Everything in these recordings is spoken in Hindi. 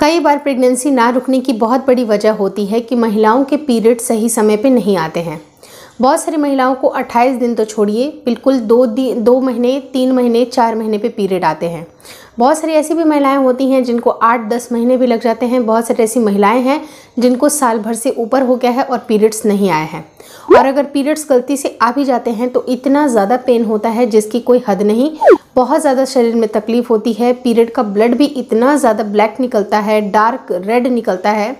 कई बार प्रेगनेंसी ना रुकने की बहुत बड़ी वजह होती है कि महिलाओं के पीरियड सही समय पे नहीं आते हैं बहुत सारी महिलाओं को 28 दिन तो छोड़िए बिल्कुल दो दिन दो महीने तीन महीने चार महीने पे पीरियड आते हैं बहुत सारी ऐसी भी महिलाएं होती हैं जिनको आठ दस महीने भी लग जाते हैं बहुत सारी ऐसी महिलाएं हैं जिनको साल भर से ऊपर हो गया है और पीरियड्स नहीं आए हैं और अगर पीरियड्स गलती से आ भी जाते हैं तो इतना ज़्यादा पेन होता है जिसकी कोई हद नहीं बहुत ज़्यादा शरीर में तकलीफ़ होती है पीरियड का ब्लड भी इतना ज़्यादा ब्लैक निकलता है डार्क रेड निकलता है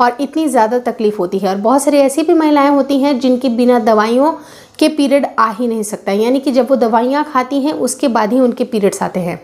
और इतनी ज़्यादा तकलीफ़ होती है और बहुत सारी ऐसी भी महिलाएं होती हैं जिनकी बिना दवाइयों के पीरियड आ ही नहीं सकता यानी कि जब वो दवाइयाँ खाती हैं उसके बाद ही उनके पीरियड्स आते हैं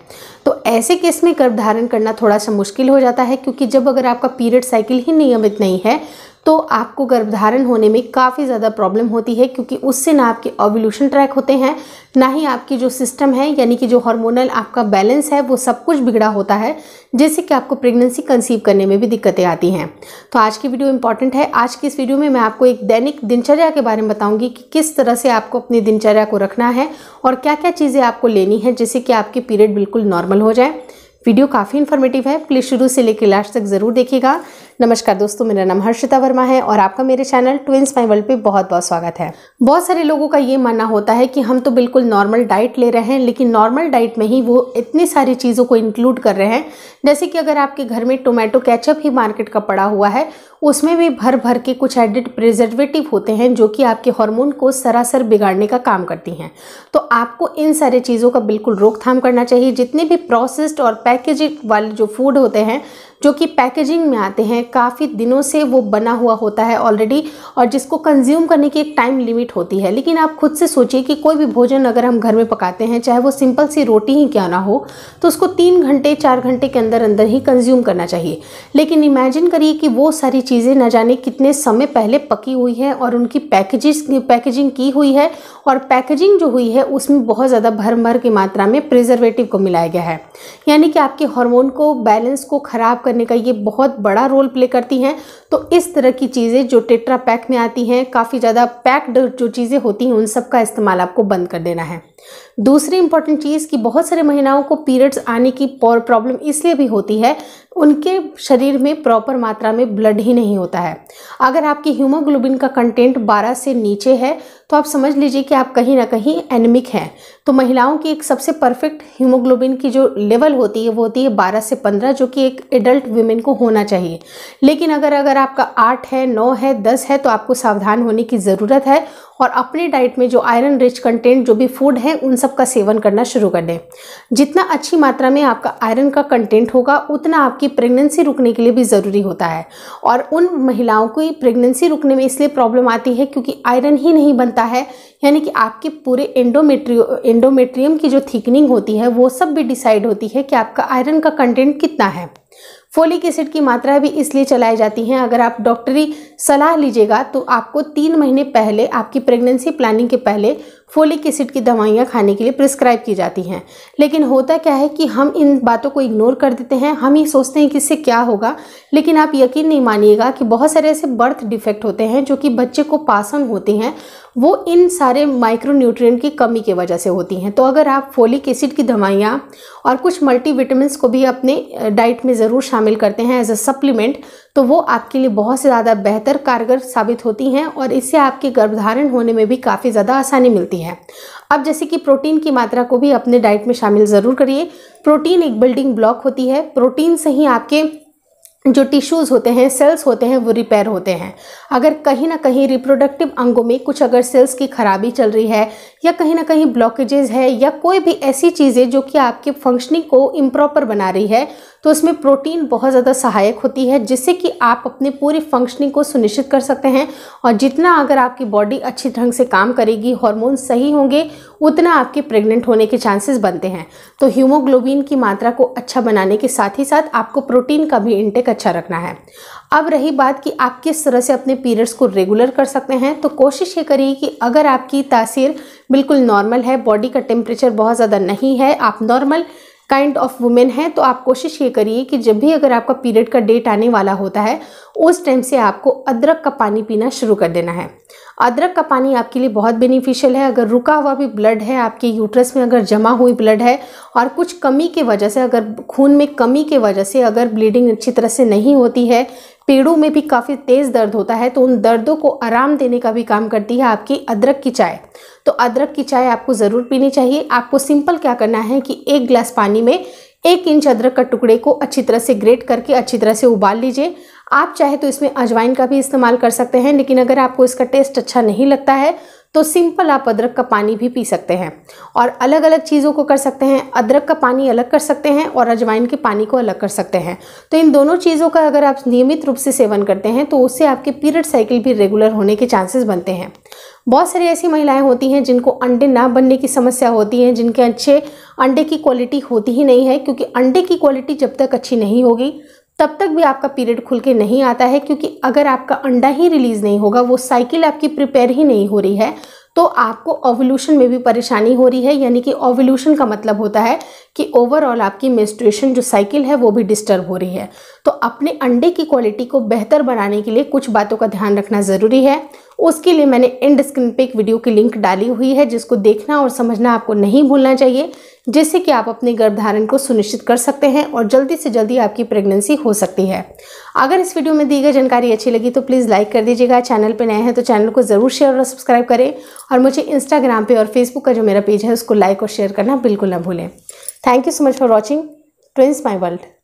तो ऐसे केस में गर्भ धारण करना थोड़ा सा मुश्किल हो जाता है क्योंकि जब अगर आपका पीरियड साइकिल ही नियमित नहीं है तो आपको गर्भधारण होने में काफ़ी ज़्यादा प्रॉब्लम होती है क्योंकि उससे ना आपके ओवल्यूशन ट्रैक होते हैं ना ही आपकी जो सिस्टम है यानी कि जो हार्मोनल आपका बैलेंस है वो सब कुछ बिगड़ा होता है जैसे कि आपको प्रेगनेंसी कंसीव करने में भी दिक्कतें आती हैं तो आज की वीडियो इंपॉर्टेंट है आज की इस वीडियो में मैं आपको एक दैनिक दिनचर्या के बारे में बताऊँगी कि किस तरह से आपको अपनी दिनचर्या को रखना है और क्या क्या चीज़ें आपको लेनी है जिससे कि आपके पीरियड बिल्कुल नॉर्मल हो जाए वीडियो काफ़ी इन्फॉर्मेटिव है प्लीज़ शुरू से लेकर लास्ट तक ज़रूर देखिएगा नमस्कार दोस्तों मेरा नाम हर्षिता वर्मा है और आपका मेरे चैनल ट्विंस माई वर्ल्ड पर बहुत बहुत स्वागत है बहुत सारे लोगों का ये मानना होता है कि हम तो बिल्कुल नॉर्मल डाइट ले रहे हैं लेकिन नॉर्मल डाइट में ही वो इतनी सारी चीज़ों को इंक्लूड कर रहे हैं जैसे कि अगर आपके घर में टोमेटो कैचअप ही मार्केट का पड़ा हुआ है उसमें भी भर भर के कुछ एडिड प्रिजर्वेटिव होते हैं जो कि आपके हार्मोन को सरासर बिगाड़ने का काम करती हैं तो आपको इन सारे चीज़ों का बिल्कुल रोकथाम करना चाहिए जितने भी प्रोसेस्ड और पैकेजिंग वाले जो फूड होते हैं जो कि पैकेजिंग में आते हैं काफ़ी दिनों से वो बना हुआ होता है ऑलरेडी और जिसको कंज्यूम करने की एक टाइम लिमिट होती है लेकिन आप खुद से सोचिए कि कोई भी भोजन अगर हम घर में पकाते हैं चाहे वो सिंपल सी रोटी ही क्या ना हो तो उसको तीन घंटे चार घंटे के अंदर अंदर ही कंज्यूम करना चाहिए लेकिन इमेजिन करिए कि वो सारी चीज़ें ना जाने कितने समय पहले पकी हुई हैं और उनकी पैकेजिस पैकेजिंग की हुई है और पैकेजिंग जो हुई है उसमें बहुत ज़्यादा भर भर की मात्रा में प्रिजर्वेटिव को मिलाया गया है यानी कि आपके हॉर्मोन को बैलेंस को ख़राब करने का ये बहुत बड़ा रोल प्ले करती हैं तो इस तरह की चीज़ें जो टेट्रा पैक में आती हैं काफ़ी ज़्यादा पैक्ड जो चीज़ें होती हैं उन सब का इस्तेमाल आपको बंद कर देना है दूसरी इंपॉर्टेंट चीज़ कि बहुत सारी महिलाओं को पीरियड्स आने की प्रॉब्लम इसलिए भी होती है उनके शरीर में प्रॉपर मात्रा में ब्लड ही नहीं होता है अगर आपकी हीमोग्लोबिन का कंटेंट 12 से नीचे है तो आप समझ लीजिए कि आप कहीं ना कहीं एनमिक हैं तो महिलाओं की एक सबसे परफेक्ट हीमोग्लोबिन की जो लेवल होती है वो होती है बारह से पंद्रह जो कि एक एडल्ट वुमेन को होना चाहिए लेकिन अगर अगर आपका आठ है नौ है दस है तो आपको सावधान होने की ज़रूरत है और अपने डाइट में जो आयरन रिच कंटेंट जो भी फूड है हैं उन सब का सेवन करना शुरू कर दें जितना अच्छी मात्रा में आपका आयरन का कंटेंट होगा उतना आपकी प्रेगनेंसी रुकने के लिए भी ज़रूरी होता है और उन महिलाओं की प्रेगनेंसी रुकने में इसलिए प्रॉब्लम आती है क्योंकि आयरन ही नहीं बनता है यानी कि आपके पूरे एंडोमेट्रियो एंडोमेट्रियम की जो थिकनिंग होती है वो सब भी डिसाइड होती है कि आपका आयरन का कंटेंट कितना है फोलिक एसिड की मात्रा भी इसलिए चलाई जाती हैं अगर आप डॉक्टरी सलाह लीजिएगा तो आपको तीन महीने पहले आपकी प्रेगनेंसी प्लानिंग के पहले फोलिक एसिड की दवाइयाँ खाने के लिए प्रिस्क्राइब की जाती हैं लेकिन होता क्या है कि हम इन बातों को इग्नोर कर देते हैं हम ये सोचते हैं कि इससे क्या होगा लेकिन आप यकीन नहीं मानिएगा कि बहुत सारे ऐसे बर्थ डिफेक्ट होते हैं जो कि बच्चे को पासन होते हैं वो इन सारे माइक्रोन्यूट्रिय की कमी की वजह से होती हैं तो अगर आप फोलिक एसिड की दवाइयाँ और कुछ मल्टीविटामस को भी अपने डाइट में ज़रूर शामिल शामिल करते हैं एज अ सप्लीमेंट तो वो आपके लिए बहुत से ज़्यादा बेहतर कारगर साबित होती हैं और इससे आपके गर्भधारण होने में भी काफ़ी ज़्यादा आसानी मिलती है अब जैसे कि प्रोटीन की मात्रा को भी अपने डाइट में शामिल ज़रूर करिए प्रोटीन एक बिल्डिंग ब्लॉक होती है प्रोटीन से ही आपके जो टिश्यूज़ होते हैं सेल्स होते हैं वो रिपेयर होते हैं अगर कहीं ना कहीं रिप्रोडक्टिव अंगों में कुछ अगर सेल्स की खराबी चल रही है या कहीं ना कहीं ब्लॉकेजेस है या कोई भी ऐसी चीज़ें जो कि आपके फंक्शनिंग को इम्प्रॉपर बना रही है तो इसमें प्रोटीन बहुत ज़्यादा सहायक होती है जिससे कि आप अपने पूरी फंक्शनिंग को सुनिश्चित कर सकते हैं और जितना अगर आपकी बॉडी अच्छी ढंग से काम करेगी हॉर्मोन सही होंगे उतना आपके प्रेग्नेंट होने के चांसेस बनते हैं तो ह्यूमोग्लोबिन की मात्रा को अच्छा बनाने के साथ ही साथ आपको प्रोटीन का भी इंटेक अच्छा रखना है अब रही बात कि आप किस तरह से अपने पीरियड्स को रेगुलर कर सकते हैं तो कोशिश ये करिए कि अगर आपकी तासीर बिल्कुल नॉर्मल है बॉडी का टेम्परेचर बहुत ज़्यादा नहीं है आप नॉर्मल काइंड ऑफ वुमेन है तो आप कोशिश ये करिए कि जब भी अगर आपका पीरियड का डेट आने वाला होता है उस टाइम से आपको अदरक का पानी पीना शुरू कर देना है अदरक का पानी आपके लिए बहुत बेनिफिशियल है अगर रुका हुआ भी ब्लड है आपके यूट्रस में अगर जमा हुई ब्लड है और कुछ कमी की वजह से अगर खून में कमी की वजह से अगर ब्लीडिंग अच्छी तरह से नहीं होती है पेड़ों में भी काफ़ी तेज़ दर्द होता है तो उन दर्दों को आराम देने का भी काम करती है आपकी अदरक की चाय तो अदरक की चाय आपको ज़रूर पीनी चाहिए आपको सिंपल क्या करना है कि एक गिलास पानी में एक इंच अदरक का टुकड़े को अच्छी तरह से ग्रेट करके अच्छी तरह से उबाल लीजिए आप चाहे तो इसमें अजवाइन का भी इस्तेमाल कर सकते हैं लेकिन अगर आपको इसका टेस्ट अच्छा नहीं लगता है तो सिंपल आप अदरक का पानी भी पी सकते हैं और अलग अलग चीज़ों को कर सकते हैं अदरक का पानी अलग कर सकते हैं और अजवाइन के पानी को अलग कर सकते हैं तो इन दोनों चीज़ों का अगर आप नियमित रूप से सेवन करते हैं तो उससे आपके पीरियड साइकिल भी रेगुलर होने के चांसेस बनते हैं बहुत सारी ऐसी महिलाएं होती हैं जिनको अंडे ना बनने की समस्या होती है जिनके अच्छे अंडे की क्वालिटी होती ही नहीं है क्योंकि अंडे की क्वालिटी जब तक अच्छी नहीं होगी तब तक भी आपका पीरियड खुल के नहीं आता है क्योंकि अगर आपका अंडा ही रिलीज़ नहीं होगा वो साइकिल आपकी प्रिपेयर ही नहीं हो रही है तो आपको ओवल्यूशन में भी परेशानी हो रही है यानी कि ओवल्यूशन का मतलब होता है कि ओवरऑल आपकी मेस्ट्रेशन जो साइकिल है वो भी डिस्टर्ब हो रही है तो अपने अंडे की क्वालिटी को बेहतर बनाने के लिए कुछ बातों का ध्यान रखना ज़रूरी है उसके लिए मैंने एंड स्क्रीन पे एक वीडियो की लिंक डाली हुई है जिसको देखना और समझना आपको नहीं भूलना चाहिए जिससे कि आप अपने गर्भधारण को सुनिश्चित कर सकते हैं और जल्दी से जल्दी आपकी प्रेगनेंसी हो सकती है अगर इस वीडियो में दी गई जानकारी अच्छी लगी तो प्लीज़ लाइक कर दीजिएगा चैनल पर नए हैं तो चैनल को ज़रूर शेयर और सब्सक्राइब करें और मुझे इंस्टाग्राम पर और फेसबुक का जो मेरा पेज है उसको लाइक और शेयर करना बिल्कुल ना भूलें thank you so much for watching Twins My world